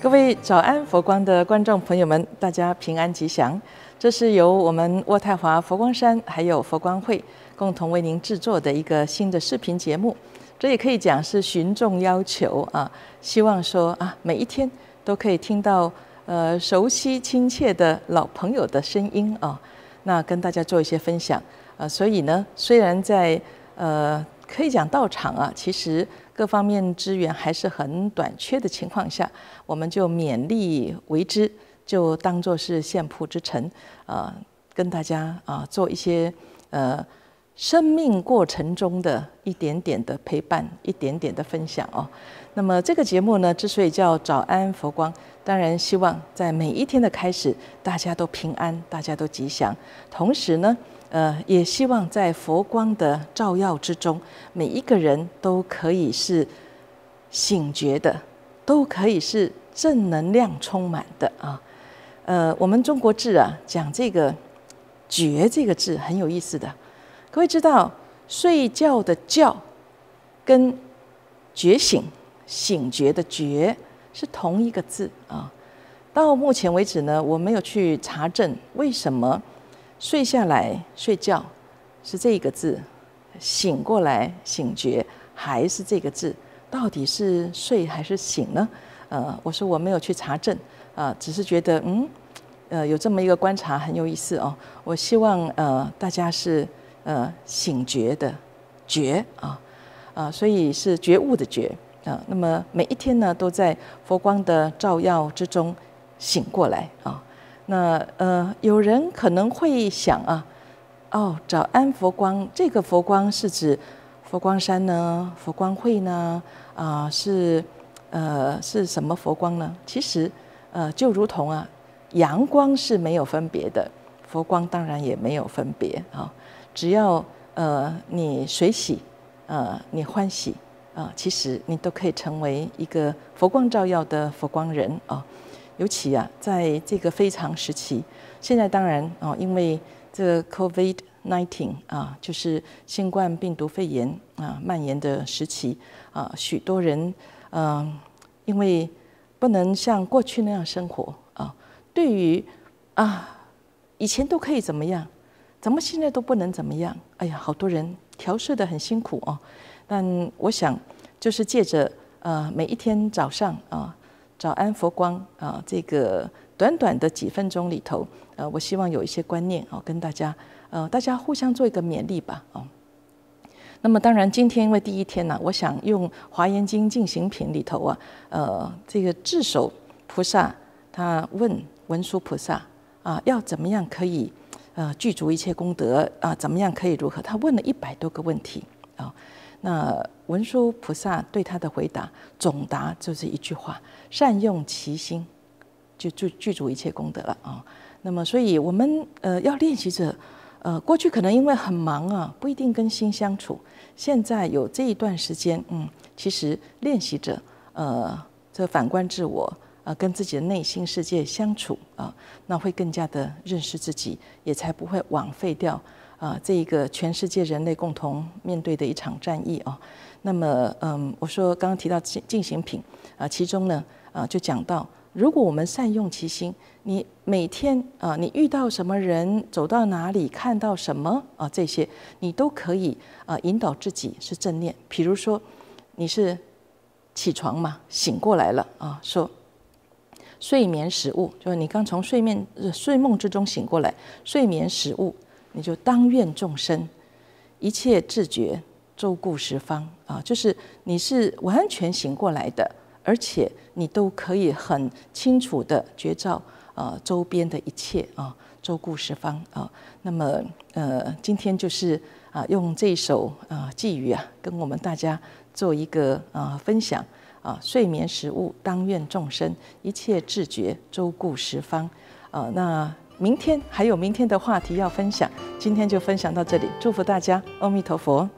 各位早安，佛光的观众朋友们，大家平安吉祥。这是由我们渥太华佛光山还有佛光会共同为您制作的一个新的视频节目。这也可以讲是群众要求啊，希望说啊，每一天都可以听到呃熟悉亲切的老朋友的声音啊。那跟大家做一些分享啊，所以呢，虽然在呃。可以讲到场啊，其实各方面资源还是很短缺的情况下，我们就勉力为之，就当做是献铺之臣，啊，跟大家啊做一些呃生命过程中的一点点的陪伴，一点点的分享哦。那么这个节目呢，之所以叫早安佛光，当然希望在每一天的开始，大家都平安，大家都吉祥，同时呢。呃，也希望在佛光的照耀之中，每一个人都可以是醒觉的，都可以是正能量充满的啊。呃，我们中国字啊，讲这个“觉”这个字很有意思的。各位知道，睡觉的“觉”跟觉醒、醒觉的“觉”是同一个字啊。到目前为止呢，我没有去查证为什么。睡下来睡觉是这一个字，醒过来醒觉还是这个字？到底是睡还是醒呢？呃，我说我没有去查证，啊，只是觉得嗯，呃，有这么一个观察很有意思哦。我希望呃大家是呃醒觉的觉啊啊，所以是觉悟的觉啊。那么每一天呢，都在佛光的照耀之中醒过来啊。那呃，有人可能会想啊，哦，早安佛光，这个佛光是指佛光山呢，佛光会呢，啊，是呃是什么佛光呢？其实，呃就如同啊，阳光是没有分别的，佛光当然也没有分别啊。只要呃你随喜，呃你欢喜啊，其实你都可以成为一个佛光照耀的佛光人啊。尤其啊，在这个非常时期，现在当然啊，因为这 COVID-19 啊，就是新冠病毒肺炎啊蔓延的时期啊，许多人嗯，因为不能像过去那样生活啊，对于啊，以前都可以怎么样，怎么现在都不能怎么样？哎呀，好多人调试的很辛苦哦。但我想，就是借着呃，每一天早上啊。早安，佛光啊！这个短短的几分钟里头，呃，我希望有一些观念哦，跟大家，呃，大家互相做一个勉励吧，啊。那么，当然今天因为第一天呢，我想用《华严经》进行品里头啊，呃，这个智首菩萨他问文殊菩萨啊，要怎么样可以呃具足一切功德啊？怎么样可以如何？他问了一百多个问题。啊，那文殊菩萨对他的回答总答就是一句话：善用其心，就就具足一切功德了啊。那么，所以我们呃要练习者，呃过去可能因为很忙啊，不一定跟心相处。现在有这一段时间，嗯，其实练习者呃这反观自我呃，跟自己的内心世界相处啊，那会更加的认识自己，也才不会枉费掉。啊，这一个全世界人类共同面对的一场战役哦。那么，嗯，我说刚刚提到进进行品啊，其中呢啊，就讲到，如果我们善用其心，你每天啊，你遇到什么人，走到哪里，看到什么啊，这些你都可以啊引导自己是正念。比如说，你是起床嘛，醒过来了啊，说睡眠食物，就是你刚从睡眠睡梦之中醒过来，睡眠食物。你就当愿众生一切智觉周顾十方啊，就是你是完全醒过来的，而且你都可以很清楚的觉照啊周边的一切啊，周顾十方啊。那么呃，今天就是啊，用这首啊寄语啊，跟我们大家做一个啊分享啊。睡眠食物当愿众生一切智觉周顾十方啊，那。明天还有明天的话题要分享，今天就分享到这里。祝福大家，阿弥陀佛。